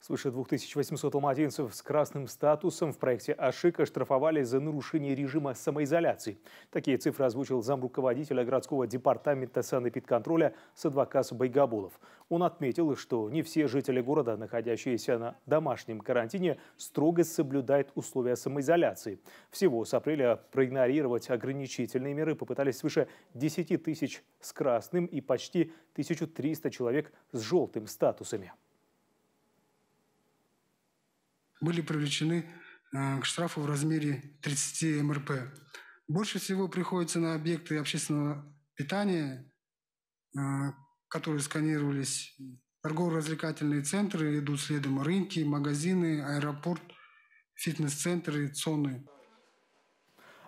Свыше 2800 алматинцев с красным статусом в проекте Ашика штрафовали за нарушение режима самоизоляции. Такие цифры озвучил замруководителя городского департамента санэпидконтроля Садвакас Байгабулов. Он отметил, что не все жители города, находящиеся на домашнем карантине, строго соблюдают условия самоизоляции. Всего с апреля проигнорировать ограничительные меры попытались свыше 10 тысяч с красным и почти 1300 человек с желтым статусами были привлечены э, к штрафу в размере 30 МРП. Больше всего приходится на объекты общественного питания, э, которые сканировались, торгово-развлекательные центры идут следом, рынки, магазины, аэропорт, фитнес-центры, цоны.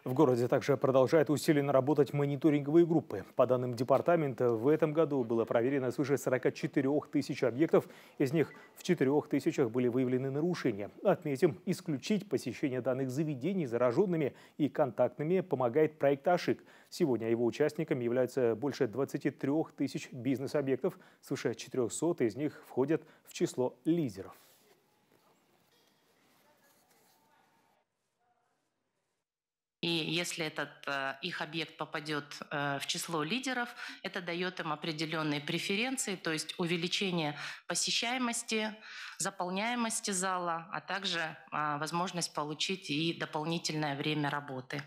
В городе также продолжает усиленно работать мониторинговые группы. По данным департамента, в этом году было проверено свыше 44 тысяч объектов. Из них в 4 тысячах были выявлены нарушения. Отметим, исключить посещение данных заведений зараженными и контактными помогает проект «Ашик». Сегодня его участниками являются больше 23 тысяч бизнес-объектов. Свыше 400 из них входят в число лидеров. И если этот э, их объект попадет э, в число лидеров, это дает им определенные преференции, то есть увеличение посещаемости, заполняемости зала, а также а, возможность получить и дополнительное время работы.